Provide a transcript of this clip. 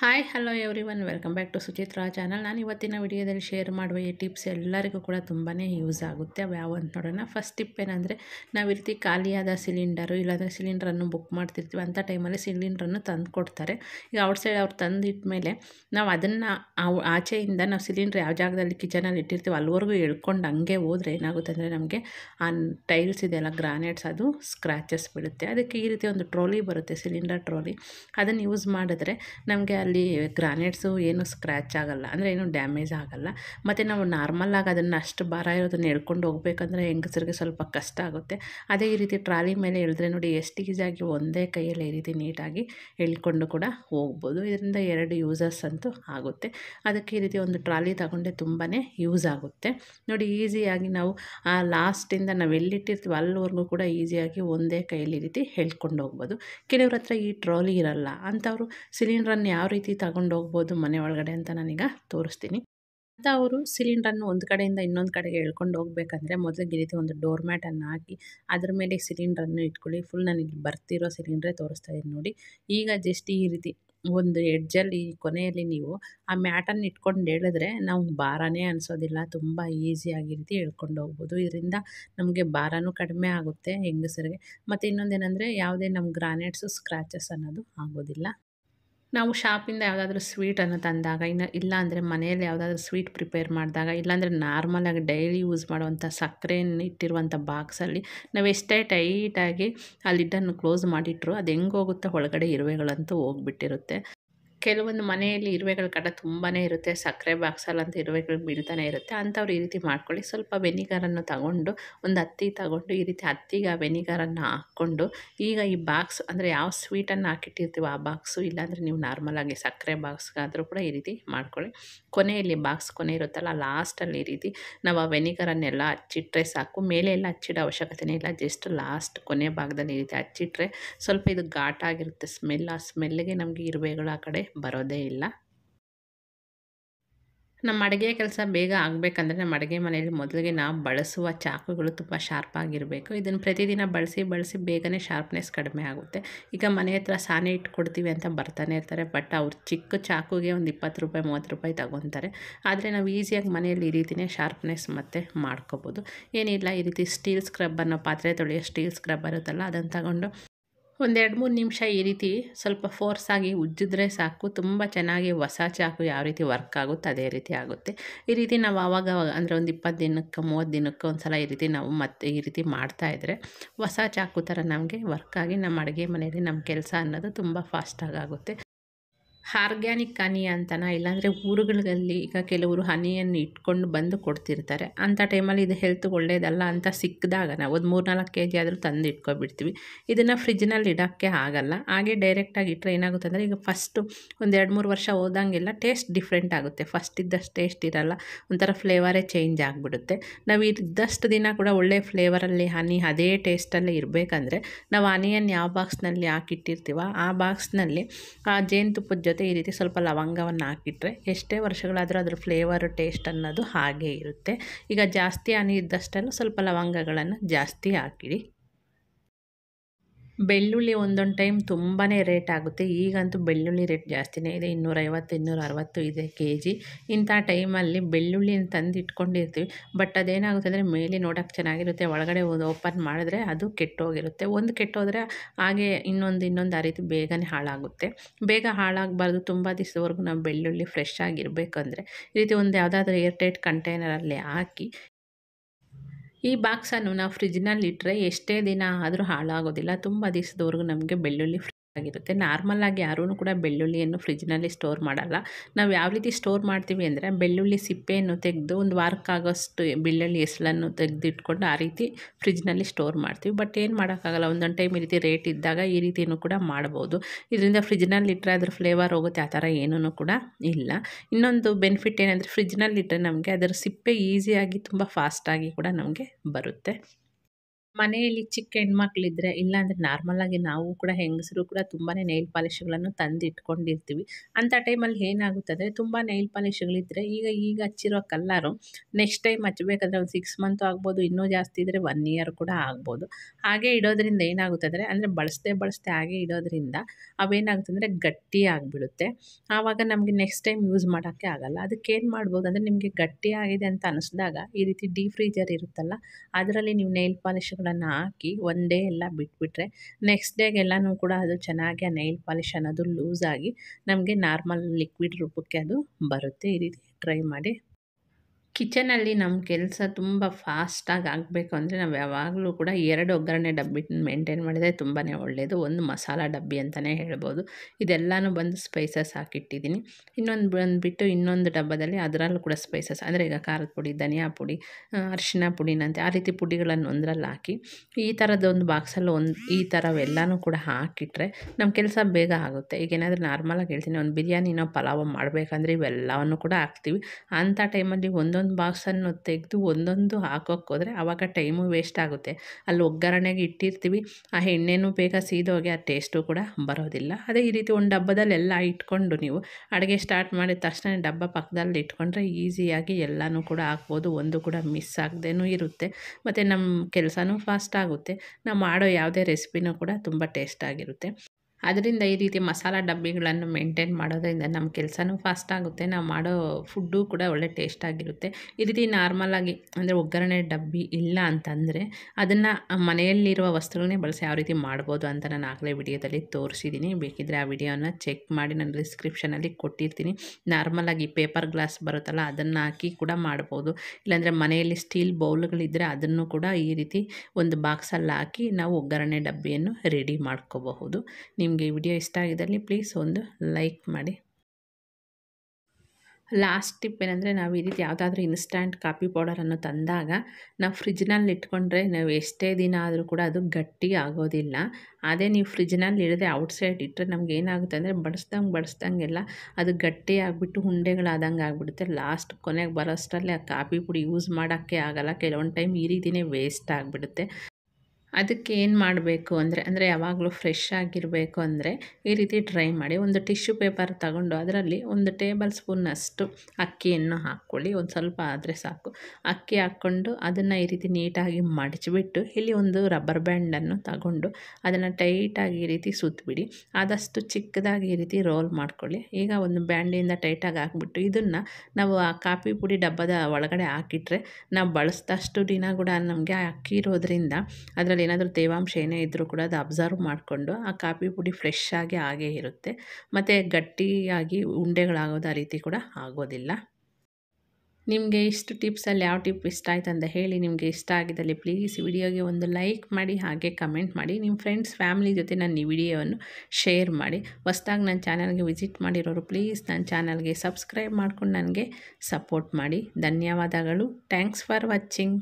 hi hello everyone welcome back to Suchitra channel ನಾನು ಇವತ್ತಿನ ವಿಡಿಯೋದಲ್ಲಿ ಶೇರ್ ಮಾಡುವ ಈ ಟಿಪ್ಸ್ ಎಲ್ಲರಿಗೂ ಕೂಡ ತುಂಬಾ ಯೂಸ್ ಆಗುತ್ತೆ ಅವು ಯಾವ ಅಂತ ನೋಡೋಣ ಫಸ್ಟ್ ಟಿಪ್ ಏನಂದರೆ ನಾವು ಈ ರೀತಿ ಖಾಲಿಯಾದ ಸಿಲಿಂಡರು ಇಲ್ಲಾಂದರೆ ಸಿಲಿಂಡ್ರನ್ನು ಬುಕ್ ಮಾಡ್ತಿರ್ತೀವಿ ಅಂಥ ಟೈಮಲ್ಲಿ ಸಿಲಿಂಡ್ರನ್ನು ತಂದು ಕೊಡ್ತಾರೆ ಈಗ ಔಟ್ಸೈಡ್ ಸೈಡ್ ಅವ್ರು ತಂದಿಟ್ಟ ನಾವು ಅದನ್ನು ಆಚೆಯಿಂದ ನಾವು ಸಿಲಿಂಡ್ರ್ ಯಾವ ಜಾಗದಲ್ಲಿ ಕಿಚನಲ್ಲಿ ಇಟ್ಟಿರ್ತೀವಿ ಅಲ್ಲಿವರೆಗೂ ಎಳ್ಕೊಂಡು ಹಂಗೆ ಹೋದರೆ ಏನಾಗುತ್ತೆ ಅಂದರೆ ನಮಗೆ ಆ ಟೈಲ್ಸ್ ಇದೆಯಲ್ಲ ಗ್ರಾನೈಟ್ಸ್ ಅದು ಸ್ಕ್ರ್ಯಾಚಸ್ ಬೀಳುತ್ತೆ ಅದಕ್ಕೆ ಈ ರೀತಿ ಒಂದು ಟ್ರೋಲಿ ಬರುತ್ತೆ ಸಿಲಿಂಡರ್ ಟ್ರೋಲಿ ಅದನ್ನು ಯೂಸ್ ಮಾಡಿದ್ರೆ ನಮಗೆ ಅಲ್ಲಿ ಗ್ರಾನೈಟ್ಸು ಏನು ಸ್ಕ್ರ್ಯಾಚ್ ಆಗಲ್ಲ ಅಂದರೆ ಏನು ಡ್ಯಾಮೇಜ್ ಆಗಲ್ಲ ಮತ್ತು ನಾವು ನಾರ್ಮಲ್ಲಾಗಿ ಅದನ್ನು ಅಷ್ಟು ಭಾರ ಇರೋದನ್ನು ಎಳ್ಕೊಂಡು ಹೋಗ್ಬೇಕಂದ್ರೆ ಹೆಂಗಸರಿಗೆ ಸ್ವಲ್ಪ ಕಷ್ಟ ಆಗುತ್ತೆ ಅದೇ ಈ ರೀತಿ ಟ್ರಾಲಿ ಮೇಲೆ ಎಳೆದ್ರೆ ನೋಡಿ ಎಷ್ಟು ಈಸಾಗಿ ಒಂದೇ ಕೈಯಲ್ಲಿ ಈ ರೀತಿ ನೀಟಾಗಿ ಎಳ್ಕೊಂಡು ಕೂಡ ಹೋಗ್ಬೋದು ಇದರಿಂದ ಎರಡು ಯೂಸಸ್ ಅಂತೂ ಆಗುತ್ತೆ ಅದಕ್ಕೆ ಈ ರೀತಿ ಒಂದು ಟ್ರಾಲಿ ತಗೊಂಡೆ ತುಂಬಾ ಯೂಸ್ ಆಗುತ್ತೆ ನೋಡಿ ಈಸಿಯಾಗಿ ನಾವು ಆ ಲಾಸ್ಟಿಂದ ನಾವು ಎಲ್ಲಿಟ್ಟಿರ್ತೀವಿ ಅಲ್ಲಿವರೆಗೂ ಕೂಡ ಈಸಿಯಾಗಿ ಒಂದೇ ಕೈಯಲ್ಲಿ ಈ ರೀತಿ ಹೇಳ್ಕೊಂಡು ಹೋಗ್ಬೋದು ಕೆಲವ್ರ ಹತ್ರ ಈ ಟ್ರಾಲಿ ಇರಲ್ಲ ಅಂಥವ್ರು ಸಿಲಿಂಡ್ರನ್ನು ಯಾವ ರೀತಿ ತಗೊಂಡೋಗ್ಬೋದು ಮನೆ ಒಳಗಡೆ ಅಂತ ನಾನೀಗ ತೋರಿಸ್ತೀನಿ ಅಂತ ಅವರು ಸಿಲಿಂಡ್ರನ್ನು ಒಂದು ಕಡೆಯಿಂದ ಇನ್ನೊಂದು ಕಡೆಗೆ ಎಳ್ಕೊಂಡು ಹೋಗ್ಬೇಕಂದ್ರೆ ಮೊದಲಿಗೆ ಈ ರೀತಿ ಒಂದು ಡೋರ್ ಮ್ಯಾಟನ್ನು ಹಾಕಿ ಅದ್ರ ಮೇಲೆ ಸಿಲಿಂಡ್ರನ್ನು ಇಟ್ಕೊಳ್ಳಿ ಫುಲ್ ನಾನು ಇಲ್ಲಿ ಬರ್ತಿರೋ ಸಿಲಿಂಡ್ರೇ ತೋರಿಸ್ತಾ ಇದ್ದೀನಿ ನೋಡಿ ಈಗ ಜಸ್ಟ್ ಈ ರೀತಿ ಒಂದು ಎಡ್ಜಲ್ಲಿ ಕೊನೆಯಲ್ಲಿ ನೀವು ಆ ಮ್ಯಾಟನ್ನು ಇಟ್ಕೊಂಡು ಹೇಳಿದ್ರೆ ನಾವು ಭಾರನೇ ಅನಿಸೋದಿಲ್ಲ ತುಂಬ ಈಸಿಯಾಗಿ ರೀತಿ ಎಳ್ಕೊಂಡು ಹೋಗ್ಬೋದು ಇದರಿಂದ ನಮಗೆ ಭಾರನೂ ಕಡಿಮೆ ಆಗುತ್ತೆ ಹೆಂಗಸರಿಗೆ ಮತ್ತು ಇನ್ನೊಂದೇನೆಂದರೆ ಯಾವುದೇ ನಮ್ಮ ಗ್ರಾನೇಟ್ಸು ಸ್ಕ್ರ್ಯಾಚಸ್ ಅನ್ನೋದು ಆಗೋದಿಲ್ಲ ನಾವು ಶಾಪಿಂದ ಯಾವುದಾದ್ರೂ ಸ್ವೀಟನ್ನು ತಂದಾಗ ಇನ್ನು ಇಲ್ಲ ಅಂದರೆ ಮನೆಯಲ್ಲಿ ಯಾವುದಾದ್ರೂ ಸ್ವೀಟ್ ಪ್ರಿಪೇರ್ ಮಾಡಿದಾಗ ಇಲ್ಲಾಂದರೆ ನಾರ್ಮಲಾಗಿ ಡೈಲಿ ಯೂಸ್ ಮಾಡುವಂಥ ಸಕ್ಕರೆಯನ್ನು ಇಟ್ಟಿರುವಂಥ ಬಾಕ್ಸಲ್ಲಿ ನಾವು ಎಷ್ಟೇ ಟೈಟಾಗಿ ಅಲ್ಲಿ ಲಿಡ್ಡನ್ನು ಕ್ಲೋಸ್ ಮಾಡಿಟ್ಟರು ಅದು ಹೆಂಗೆ ಹೋಗುತ್ತೆ ಒಳಗಡೆ ಇರುವೆಗಳಂತೂ ಹೋಗ್ಬಿಟ್ಟಿರುತ್ತೆ ಕೆಲವೊಂದು ಮನೆಯಲ್ಲಿ ಇರುವೆಗಳ ಕಡ ತುಂಬಾ ಇರುತ್ತೆ ಸಕ್ಕರೆ ಬಾಕ್ಸಲ್ಲಿ ಅಂತ ಇರುವೆಗಳು ಬೀಳ್ತಾನೆ ಇರುತ್ತೆ ಅಂಥವ್ರು ಈ ರೀತಿ ಮಾಡ್ಕೊಳ್ಳಿ ಸ್ವಲ್ಪ ವೆನಿಗರನ್ನು ತಗೊಂಡು ಒಂದು ಹತ್ತಿ ತಗೊಂಡು ಈ ರೀತಿ ಹತ್ತಿಗೆ ಆ ವೆನಿಗರನ್ನು ಹಾಕ್ಕೊಂಡು ಈಗ ಈ ಬಾಕ್ಸ್ ಅಂದರೆ ಯಾವ ಸ್ವೀಟನ್ನು ಹಾಕಿಟ್ಟಿರ್ತೀವೋ ಆ ಬಾಕ್ಸು ಇಲ್ಲಾಂದರೆ ನೀವು ನಾರ್ಮಲಾಗಿ ಸಕ್ಕರೆ ಬಾಕ್ಸ್ಗಾದರೂ ಕೂಡ ಈ ರೀತಿ ಮಾಡ್ಕೊಳ್ಳಿ ಕೊನೆಯಲ್ಲಿ ಬಾಕ್ಸ್ ಕೊನೆ ಇರುತ್ತಲ್ಲ ಲಾಸ್ಟಲ್ಲಿ ಈ ರೀತಿ ನಾವು ಆ ವೆನಿಗರನ್ನೆಲ್ಲ ಹಚ್ಚಿಟ್ರೆ ಸಾಕು ಮೇಲೆ ಎಲ್ಲ ಹಚ್ಚಿಡೋ ಅವಶ್ಯಕತೆನೇ ಇಲ್ಲ ಜಸ್ಟ್ ಲಾಸ್ಟ್ ಕೊನೆ ಭಾಗದಲ್ಲಿ ಈ ರೀತಿ ಹಚ್ಚಿಟ್ರೆ ಸ್ವಲ್ಪ ಇದು ಘಾಟಾಗಿರುತ್ತೆ ಸ್ಮೆಲ್ ಆ ಸ್ಮೆಲ್ಗೆ ನಮಗೆ ಇರುವೆಗಳು ಆ ಕಡೆ ಬರೋದೇ ಇಲ್ಲ ನಮ್ಮ ಅಡುಗೆ ಕೆಲಸ ಬೇಗ ಆಗಬೇಕಂದ್ರೆ ನಮ್ಮ ಅಡುಗೆ ಮನೆಯಲ್ಲಿ ಮೊದಲಿಗೆ ನಾವು ಬಳಸುವ ಚಾಕುಗಳು ತುಂಬ ಶಾರ್ಪಾಗಿರಬೇಕು ಇದನ್ನು ಪ್ರತಿದಿನ ಬಳಸಿ ಬಳಸಿ ಬೇಗನೆ ಶಾರ್ಪ್ನೆಸ್ ಕಡಿಮೆ ಆಗುತ್ತೆ ಈಗ ಮನೆ ಹತ್ರ ಸಾನೆ ಇಟ್ಕೊಡ್ತೀವಿ ಅಂತ ಬರ್ತಾನೆ ಇರ್ತಾರೆ ಬಟ್ ಅವ್ರು ಚಿಕ್ಕ ಚಾಕುಗೆ ಒಂದು ಇಪ್ಪತ್ತು ರೂಪಾಯಿ ಮೂವತ್ತು ರೂಪಾಯಿ ತಗೊತಾರೆ ಆದರೆ ನಾವು ಈಸಿಯಾಗಿ ಮನೆಯಲ್ಲಿ ಈ ರೀತಿಯೇ ಶಾರ್ಪ್ನೆಸ್ ಮತ್ತೆ ಮಾಡ್ಕೋಬೋದು ಏನಿಲ್ಲ ಈ ರೀತಿ ಸ್ಟೀಲ್ ಸ್ಕ್ರಬ್ ಅನ್ನೋ ಪಾತ್ರೆ ತೊಳೆಯೋ ಸ್ಟೀಲ್ ಸ್ಕ್ರಬ್ ಬರುತ್ತಲ್ಲ ಅದನ್ನು ತಗೊಂಡು ಒಂದೆರಡು ಮೂರು ನಿಮಿಷ ಈ ರೀತಿ ಸ್ವಲ್ಪ ಫೋರ್ಸ್ ಆಗಿ ಉಜ್ಜಿದ್ರೆ ಸಾಕು ತುಂಬ ಚೆನ್ನಾಗಿ ಹೊಸ ಚಾಕು ಯಾವ ರೀತಿ ವರ್ಕ್ ಆಗುತ್ತೆ ಅದೇ ರೀತಿ ಆಗುತ್ತೆ ಈ ರೀತಿ ನಾವು ಆವಾಗ ಅಂದರೆ ಒಂದು ಇಪ್ಪತ್ತು ದಿನಕ್ಕೆ ಮೂವತ್ತು ದಿನಕ್ಕೆ ಒಂದು ಸಲ ಈ ರೀತಿ ನಾವು ಮತ್ತೆ ಈ ರೀತಿ ಮಾಡ್ತಾ ಹೊಸ ಚಾಕು ಥರ ನಮಗೆ ವರ್ಕ್ ಆಗಿ ನಮ್ಮ ಅಡುಗೆ ಮನೆಯಲ್ಲಿ ನಮ್ಮ ಕೆಲಸ ಅನ್ನೋದು ತುಂಬ ಫಾಸ್ಟಾಗಿ ಆಗುತ್ತೆ ಆರ್ಗ್ಯಾನಿಕ್ ಹನಿ ಅಂತನ ಇಲ್ಲಾಂದರೆ ಊರುಗಳಲ್ಲಿ ಈಗ ಕೆಲವರು ಹನಿಯನ್ನು ಇಟ್ಕೊಂಡು ಬಂದು ಕೊಡ್ತಿರ್ತಾರೆ ಅಂಥ ಟೈಮಲ್ಲಿ ಇದು ಹೆಲ್ತ್ ಒಳ್ಳೇದಲ್ಲ ಅಂತ ಸಿಕ್ಕಿದಾಗ ನಾವು ಒಂದು ನಾಲ್ಕು ಕೆ ಜಿ ಆದರೂ ತಂದು ಇಟ್ಕೊಬಿಡ್ತೀವಿ ಇದನ್ನು ಫ್ರಿಜ್ನಲ್ಲಿ ಇಡೋಕ್ಕೆ ಆಗಲ್ಲ ಹಾಗೆ ಡೈರೆಕ್ಟಾಗಿ ಇಟ್ಟರೆ ಏನಾಗುತ್ತೆ ಅಂದರೆ ಈಗ ಫಸ್ಟು ಒಂದು ಎರಡು ಮೂರು ವರ್ಷ ಹೋದಂಗೆಲ್ಲ ಟೇಸ್ಟ್ ಡಿಫ್ರೆಂಟ್ ಆಗುತ್ತೆ ಫಸ್ಟ್ ಇದ್ದಷ್ಟು ಟೇಸ್ಟ್ ಇರಲ್ಲ ಒಂಥರ ಫ್ಲೇವರೇ ಚೇಂಜ್ ಆಗಿಬಿಡುತ್ತೆ ನಾವು ಇದ್ದಷ್ಟು ದಿನ ಕೂಡ ಒಳ್ಳೆ ಫ್ಲೇವರಲ್ಲಿ ಹನಿ ಅದೇ ಟೇಸ್ಟಲ್ಲೇ ಇರಬೇಕಂದ್ರೆ ನಾವು ಹನಿಯನ್ನು ಯಾವ ಬಾಕ್ಸ್ನಲ್ಲಿ ಹಾಕಿಟ್ಟಿರ್ತೀವೋ ಆ ಬಾಕ್ಸ್ನಲ್ಲಿ ಆ ಜೇನುತುಪ್ಪದ ಜೊತೆ ಜೊತೆ ಈ ರೀತಿ ಸ್ವಲ್ಪ ಲವಂಗವನ್ನು ಹಾಕಿಟ್ರೆ ಎಷ್ಟೇ ವರ್ಷಗಳಾದರೂ ಅದ್ರ ಫ್ಲೇವರ್ ಟೇಸ್ಟ್ ಅನ್ನೋದು ಹಾಗೇ ಇರುತ್ತೆ ಈಗ ಜಾಸ್ತಿ ಆನಿ ಇದ್ದಷ್ಟನ್ನು ಸ್ವಲ್ಪ ಲವಂಗಗಳನ್ನು ಜಾಸ್ತಿ ಹಾಕಿಡಿ ಬೆಳ್ಳುಳ್ಳಿ ಒಂದೊಂದು ಟೈಮ್ ತುಂಬಾ ರೇಟ್ ಆಗುತ್ತೆ ಈಗಂತೂ ಬೆಳ್ಳುಳ್ಳಿ ರೇಟ್ ಜಾಸ್ತಿನೇ ಇದೆ ಇನ್ನೂರೈವತ್ತು ಇನ್ನೂರ ಅರವತ್ತು ಇದೆ ಕೆ ಜಿ ಇಂಥ ಟೈಮಲ್ಲಿ ಬೆಳ್ಳುಳ್ಳಿನ ತಂದು ಇಟ್ಕೊಂಡಿರ್ತೀವಿ ಬಟ್ ಅದೇನಾಗುತ್ತೆ ಅಂದರೆ ಮೇಲೆ ನೋಡೋಕ್ಕೆ ಚೆನ್ನಾಗಿರುತ್ತೆ ಒಳಗಡೆ ಓಪನ್ ಮಾಡಿದ್ರೆ ಅದು ಕೆಟ್ಟೋಗಿರುತ್ತೆ ಒಂದು ಕೆಟ್ಟೋದ್ರೆ ಹಾಗೆ ಇನ್ನೊಂದು ಇನ್ನೊಂದು ಆ ರೀತಿ ಬೇಗನೆ ಹಾಳಾಗುತ್ತೆ ಬೇಗ ಹಾಳಾಗಬಾರ್ದು ತುಂಬ ದಿವಸದವರೆಗೂ ನಾವು ಬೆಳ್ಳುಳ್ಳಿ ಫ್ರೆಶ್ ಆಗಿರಬೇಕಂದ್ರೆ ಈ ರೀತಿ ಒಂದು ಯಾವುದಾದ್ರೂ ಏರ್ಟೈಟ್ ಕಂಟೈನರಲ್ಲಿ ಹಾಕಿ ಈ ಬಾಕ್ಸನ್ನು ನಾವು ಫ್ರಿಜ್ನಲ್ಲಿ ಇಟ್ಟರೆ ಎಷ್ಟೇ ದಿನ ಆದರೂ ಹಾಳಾಗೋದಿಲ್ಲ ತುಂಬ ದಿವಸದವರೆಗೂ ನಮಗೆ ಬೆಳ್ಳುಳ್ಳಿ ಆಗಿರುತ್ತೆ ನಾರ್ಮಲ್ ಆಗಿ ಯಾರೂ ಕೂಡ ಬೆಳ್ಳುಳ್ಳಿಯನ್ನು ಫ್ರಿಜ್ನಲ್ಲಿ ಸ್ಟೋರ್ ಮಾಡಲ್ಲ ನಾವು ಯಾವ ರೀತಿ ಸ್ಟೋರ್ ಮಾಡ್ತೀವಿ ಅಂದರೆ ಬೆಳ್ಳುಳ್ಳಿ ಸಿಪ್ಪೆಯನ್ನು ತೆಗೆದು ಒಂದು ವಾರಕ್ಕಾಗೋಷ್ಟು ಬೆಳ್ಳುಳ್ಳಿ ಹೆಸಲನ್ನು ತೆಗೆದಿಟ್ಕೊಂಡು ಆ ರೀತಿ ಫ್ರಿಜ್ನಲ್ಲಿ ಸ್ಟೋರ್ ಮಾಡ್ತೀವಿ ಬಟ್ ಏನು ಮಾಡೋಕ್ಕಾಗಲ್ಲ ಒಂದೊಂದು ಟೈಮ್ ಈ ರೀತಿ ರೇಟ್ ಇದ್ದಾಗ ಈ ರೀತಿಯೂ ಕೂಡ ಮಾಡ್ಬೋದು ಇದರಿಂದ ಫ್ರಿಜ್ನಲ್ಲಿ ಇಟ್ಟರೆ ಅದ್ರ ಫ್ಲೇವರ್ ಹೋಗುತ್ತೆ ಆ ಥರ ಏನೂ ಕೂಡ ಇಲ್ಲ ಇನ್ನೊಂದು ಬೆನಿಫಿಟ್ ಏನಂದರೆ ಫ್ರಿಜ್ನಲ್ಲಿ ಇಟ್ಟರೆ ನಮಗೆ ಅದರ ಸಿಪ್ಪೆ ಈಸಿಯಾಗಿ ತುಂಬ ಫಾಸ್ಟಾಗಿ ಕೂಡ ನಮಗೆ ಬರುತ್ತೆ ಮನೆಯಲ್ಲಿ ಚಿಕ್ಕ ಹೆಣ್ಮಕ್ಳಿದ್ರೆ ಇಲ್ಲಾಂದರೆ ನಾರ್ಮಲಾಗಿ ನಾವು ಕೂಡ ಹೆಂಗಸರು ಕೂಡ ತುಂಬಾ ನೈಲ್ ಪಾಲಿಶ್ಗಳನ್ನು ತಂದು ಇಟ್ಕೊಂಡಿರ್ತೀವಿ ಅಂಥ ಟೈಮಲ್ಲಿ ಅಂದರೆ ತುಂಬ ನೈಲ್ ಪಾಲಿಶ್ಗಳಿದ್ದರೆ ಈಗ ಈಗ ಹಚ್ಚಿರೋ ಕಲ್ಲರು ನೆಕ್ಸ್ಟ್ ಟೈಮ್ ಹಚ್ಬೇಕಾದ್ರೆ ಒಂದು ಸಿಕ್ಸ್ ಮಂತು ಆಗ್ಬೋದು ಇನ್ನೂ ಜಾಸ್ತಿ ಇದ್ದರೆ ಒನ್ ಇಯರ್ ಕೂಡ ಆಗ್ಬೋದು ಹಾಗೆ ಇಡೋದ್ರಿಂದ ಏನಾಗುತ್ತೆ ಅಂದರೆ ಬಳಸದೆ ಬಳಸದೆ ಹಾಗೆ ಇಡೋದ್ರಿಂದ ಅವೇನಾಗುತ್ತಂದರೆ ಗಟ್ಟಿ ಆಗಿಬಿಡುತ್ತೆ ಆವಾಗ ನಮಗೆ ನೆಕ್ಸ್ಟ್ ಟೈಮ್ ಯೂಸ್ ಮಾಡೋಕ್ಕೆ ಆಗಲ್ಲ ಅದಕ್ಕೆ ಮಾಡ್ಬೋದು ಅಂದರೆ ನಿಮಗೆ ಗಟ್ಟಿ ಆಗಿದೆ ಅಂತ ಅನಿಸಿದಾಗ ಈ ರೀತಿ ಡೀಪ್ ಫ್ರೀಜರ್ ಇರುತ್ತಲ್ಲ ಅದರಲ್ಲಿ ನೀವು ನೈಲ್ ಪಾಲಿಷ್ಗಳು ಪಾಲಿಷರ್ಗಳನ್ನು ಹಾಕಿ ಒಂದೇ ಎಲ್ಲ ಬಿಟ್ಬಿಟ್ರೆ ನೆಕ್ಸ್ಟ್ ಡೇಗೆಲ್ಲನೂ ಕೂಡ ಅದು ಚೆನ್ನಾಗಿ ಆ ನೈಲ್ ಪಾಲಿಷ್ ಅನ್ನೋದು ಲೂಸಾಗಿ ನಮಗೆ ನಾರ್ಮಲ್ ಲಿಕ್ವಿಡ್ ರೂಪಕ್ಕೆ ಅದು ಬರುತ್ತೆ ಈ ರೀತಿ ಟ್ರೈ ಮಾಡಿ ಕಿಚನಲ್ಲಿ ನಮ್ಮ ಕೆಲಸ ತುಂಬ ಫಾಸ್ಟಾಗಿ ಆಗಬೇಕು ಅಂದರೆ ನಾವು ಯಾವಾಗಲೂ ಕೂಡ ಎರಡು ಒಗ್ಗರಣೆ ಡಬ್ಬಿನ ಮೇಂಟೈನ್ ಮಾಡಿದರೆ ತುಂಬಾ ಒಳ್ಳೆಯದು ಒಂದು ಮಸಾಲ ಡಬ್ಬಿ ಅಂತಲೇ ಹೇಳ್ಬೋದು ಇದೆಲ್ಲನೂ ಬಂದು ಸ್ಪೈಸಸ್ ಹಾಕಿಟ್ಟಿದ್ದೀನಿ ಇನ್ನೊಂದು ಬಂದುಬಿಟ್ಟು ಇನ್ನೊಂದು ಡಬ್ಬದಲ್ಲಿ ಅದರಲ್ಲೂ ಕೂಡ ಸ್ಪೈಸಸ್ ಅಂದರೆ ಈಗ ಖಾರದ ಪುಡಿ ಧನಿಯಾ ಪುಡಿ ಅರಿಶಿನ ಪುಡಿನಂತೆ ಆ ರೀತಿ ಪುಡಿಗಳನ್ನು ಒಂದರಲ್ಲಿ ಹಾಕಿ ಈ ಥರದ್ದೊಂದು ಬಾಕ್ಸಲ್ಲಿ ಒಂದು ಈ ಥರವೆಲ್ಲನೂ ಕೂಡ ಹಾಕಿಟ್ರೆ ನಮ್ಮ ಕೆಲಸ ಬೇಗ ಆಗುತ್ತೆ ಈಗ ಏನಾದರೂ ನಾರ್ಮಲಾಗಿ ಹೇಳ್ತೀನಿ ಒಂದು ಬಿರಿಯಾನಿನೋ ಪಲಾವ್ ಮಾಡಬೇಕಂದ್ರೆ ಇವೆಲ್ಲವನ್ನು ಕೂಡ ಹಾಕ್ತೀವಿ ಅಂಥ ಟೈಮಲ್ಲಿ ಒಂದೊಂದು ಒಂದೊಂದು ಬಾಕ್ಸನ್ನು ತೆಗೆದು ಒಂದೊಂದು ಹಾಕೋಕ್ಕೋದ್ರೆ ಆವಾಗ ಟೈಮು ವೇಸ್ಟ್ ಆಗುತ್ತೆ ಅಲ್ಲಿ ಒಗ್ಗರಣೆಗೆ ಇಟ್ಟಿರ್ತೀವಿ ಆ ಎಣ್ಣೆನೂ ಬೇಗ ಸೀದೋಗಿ ಆ ಟೇಸ್ಟು ಕೂಡ ಬರೋದಿಲ್ಲ ಅದೇ ಈ ರೀತಿ ಒಂದು ಡಬ್ಬದಲ್ಲಿ ಇಟ್ಕೊಂಡು ನೀವು ಅಡುಗೆ ಸ್ಟಾರ್ಟ್ ಮಾಡಿದ ತಕ್ಷಣ ಡಬ್ಬ ಪಕ್ಕದಲ್ಲಿ ಇಟ್ಕೊಂಡ್ರೆ ಈಸಿಯಾಗಿ ಎಲ್ಲನೂ ಕೂಡ ಹಾಕ್ಬೋದು ಒಂದು ಕೂಡ ಮಿಸ್ ಆಗದೇನೂ ಇರುತ್ತೆ ಮತ್ತು ನಮ್ಮ ಕೆಲಸನೂ ಫಾಸ್ಟ್ ಆಗುತ್ತೆ ನಾವು ಮಾಡೋ ಯಾವುದೇ ರೆಸಿಪಿನೂ ಕೂಡ ತುಂಬ ಟೇಸ್ಟಾಗಿರುತ್ತೆ ಅದರಿಂದ ಈ ರೀತಿ ಮಸಾಲ ಡಬ್ಬಿಗಳನ್ನು ಮೇಂಟೈನ್ ಮಾಡೋದರಿಂದ ನಮ್ಮ ಕೆಲಸನೂ ಫಾಸ್ಟ್ ಆಗುತ್ತೆ ನಾವು ಮಾಡೋ ಫುಡ್ಡು ಕೂಡ ಒಳ್ಳೆ ಟೇಸ್ಟ್ ಆಗಿರುತ್ತೆ ಈ ರೀತಿ ನಾರ್ಮಲಾಗಿ ಅಂದರೆ ಒಗ್ಗರಣೆ ಡಬ್ಬಿ ಇಲ್ಲ ಅಂತಂದರೆ ಅದನ್ನು ಮನೆಯಲ್ಲಿರುವ ವಸ್ತುಗಳನ್ನೇ ಬಳಸಿ ಯಾವ ರೀತಿ ಮಾಡ್ಬೋದು ಅಂತ ನಾನು ಆಗಲೇ ವಿಡಿಯೋದಲ್ಲಿ ತೋರಿಸಿದ್ದೀನಿ ಬೇಕಿದ್ದರೆ ಆ ವಿಡಿಯೋನ ಚೆಕ್ ಮಾಡಿ ನಾನು ಡಿಸ್ಕ್ರಿಪ್ಷನಲ್ಲಿ ಕೊಟ್ಟಿರ್ತೀನಿ ನಾರ್ಮಲಾಗಿ ಪೇಪರ್ ಗ್ಲಾಸ್ ಬರುತ್ತಲ್ಲ ಅದನ್ನು ಹಾಕಿ ಕೂಡ ಮಾಡ್ಬೋದು ಇಲ್ಲಾಂದರೆ ಮನೆಯಲ್ಲಿ ಸ್ಟೀಲ್ ಬೌಲ್ಗಳಿದ್ದರೆ ಅದನ್ನು ಕೂಡ ಈ ರೀತಿ ಒಂದು ಬಾಕ್ಸಲ್ಲಿ ಹಾಕಿ ನಾವು ಒಗ್ಗರಣೆ ಡಬ್ಬಿಯನ್ನು ರೆಡಿ ಮಾಡ್ಕೋಬಹುದು ನಿಮ್ಮ ನಿಮಗೆ ಈ ವಿಡಿಯೋ ಇಷ್ಟ ಆಗಿದ್ದಲ್ಲಿ ಪ್ಲೀಸ್ ಒಂದು ಲೈಕ್ ಮಾಡಿ ಲಾಸ್ಟ್ ಟಿಪ್ ಏನಂದರೆ ನಾವು ಈ ರೀತಿ ಯಾವುದಾದ್ರೂ ಇನ್ಸ್ಟ್ಯಾಂಟ್ ಕಾಪಿ ಪೌಡರನ್ನು ತಂದಾಗ ನಾವು ಫ್ರಿಜ್ನಲ್ಲಿ ಇಟ್ಕೊಂಡ್ರೆ ನಾವು ಎಷ್ಟೇ ದಿನ ಆದರೂ ಕೂಡ ಅದು ಗಟ್ಟಿ ಆಗೋದಿಲ್ಲ ಅದೇ ನೀವು ಫ್ರಿಜ್ನಲ್ಲಿ ಇಡದೆ ಔಟ್ಸೈಡ್ ಇಟ್ಟರೆ ನಮ್ಗೆ ಏನಾಗುತ್ತೆ ಅಂದರೆ ಬಡಿಸ್ದಂಗೆ ಬಡಿಸ್ದಂಗೆಲ್ಲ ಅದು ಗಟ್ಟಿ ಆಗಿಬಿಟ್ಟು ಹುಂಡೆಗಳಾದಂಗೆ ಆಗಿಬಿಡುತ್ತೆ ಲಾಸ್ಟ್ ಕೊನೆಗೆ ಬರೋಷ್ಟರಲ್ಲಿ ಆ ಕಾಫಿ ಪುಡಿ ಯೂಸ್ ಮಾಡೋಕ್ಕೆ ಆಗೋಲ್ಲ ಕೆಲವೊಂದು ಟೈಮ್ ಈ ರೀತಿಯೇ ವೇಸ್ಟ್ ಆಗಿಬಿಡುತ್ತೆ ಅದಕ್ಕೆ ಏನು ಮಾಡಬೇಕು ಅಂದರೆ ಅಂದರೆ ಯಾವಾಗಲೂ ಫ್ರೆಶ್ ಆಗಿರಬೇಕು ಅಂದರೆ ಈ ರೀತಿ ಡ್ರೈ ಮಾಡಿ ಒಂದು ಟಿಶ್ಯೂ ಪೇಪರ್ ತಗೊಂಡು ಅದರಲ್ಲಿ ಒಂದು ಟೇಬಲ್ ಸ್ಪೂನಷ್ಟು ಅಕ್ಕಿಯನ್ನು ಹಾಕ್ಕೊಳ್ಳಿ ಒಂದು ಸ್ವಲ್ಪ ಆದರೆ ಸಾಕು ಅಕ್ಕಿ ಹಾಕ್ಕೊಂಡು ಅದನ್ನು ಈ ರೀತಿ ನೀಟಾಗಿ ಮಡಚಿಬಿಟ್ಟು ಇಲ್ಲಿ ಒಂದು ರಬ್ಬರ್ ಬ್ಯಾಂಡನ್ನು ತಗೊಂಡು ಅದನ್ನು ಟೈಟಾಗಿ ಈ ರೀತಿ ಸುತ್ತಿಬಿಡಿ ಆದಷ್ಟು ಚಿಕ್ಕದಾಗಿ ಈ ರೀತಿ ರೋಲ್ ಮಾಡ್ಕೊಳ್ಳಿ ಈಗ ಒಂದು ಬ್ಯಾಂಡಿಂದ ಟೈಟಾಗಿ ಹಾಕ್ಬಿಟ್ಟು ಇದನ್ನು ನಾವು ಆ ಕಾಫಿ ಪುಡಿ ಡಬ್ಬದ ಒಳಗಡೆ ಹಾಕಿಟ್ರೆ ನಾವು ಬಳಸಿದಷ್ಟು ದಿನ ಕೂಡ ನಮಗೆ ಅಕ್ಕಿ ಇರೋದ್ರಿಂದ ಅದರಲ್ಲಿ ಏನಾದರೂ ತೇವಾಂಶ ಏನೇ ಇದ್ದರೂ ಕೂಡ ಅದು ಅಬ್ಸರ್ವ್ ಮಾಡಿಕೊಂಡು ಆ ಕಾಫಿ ಪುಡಿ ಫ್ರೆಶ್ ಆಗಿ ಹಾಗೇ ಇರುತ್ತೆ ಮತ್ತು ಗಟ್ಟಿಯಾಗಿ ಉಂಡೆಗಳಾಗೋದು ಆ ರೀತಿ ಕೂಡ ಆಗೋದಿಲ್ಲ ನಿಮಗೆ ಇಷ್ಟು ಟಿಪ್ಸಲ್ಲಿ ಯಾವ ಟಿಪ್ ಇಷ್ಟ ಆಯ್ತು ಅಂತ ಹೇಳಿ ನಿಮಗೆ ಇಷ್ಟ ಆಗಿದ್ದಲ್ಲಿ ಪ್ಲೀಸ್ ವಿಡಿಯೋಗೆ ಒಂದು ಲೈಕ್ ಮಾಡಿ ಹಾಗೆ ಕಮೆಂಟ್ ಮಾಡಿ ನಿಮ್ಮ ಫ್ರೆಂಡ್ಸ್ ಫ್ಯಾಮಿಲಿ ಜೊತೆ ನಾನು ಈ ವಿಡಿಯೋವನ್ನು ಶೇರ್ ಮಾಡಿ ಹೊಸ್ದಾಗಿ ನನ್ನ ಚಾನಲ್ಗೆ ವಿಸಿಟ್ ಮಾಡಿರೋರು ಪ್ಲೀಸ್ ನನ್ನ ಚಾನಲ್ಗೆ ಸಬ್ಸ್ಕ್ರೈಬ್ ಮಾಡ್ಕೊಂಡು ನನಗೆ ಸಪೋರ್ಟ್ ಮಾಡಿ ಧನ್ಯವಾದಗಳು ಥ್ಯಾಂಕ್ಸ್ ಫಾರ್ ವಾಚಿಂಗ್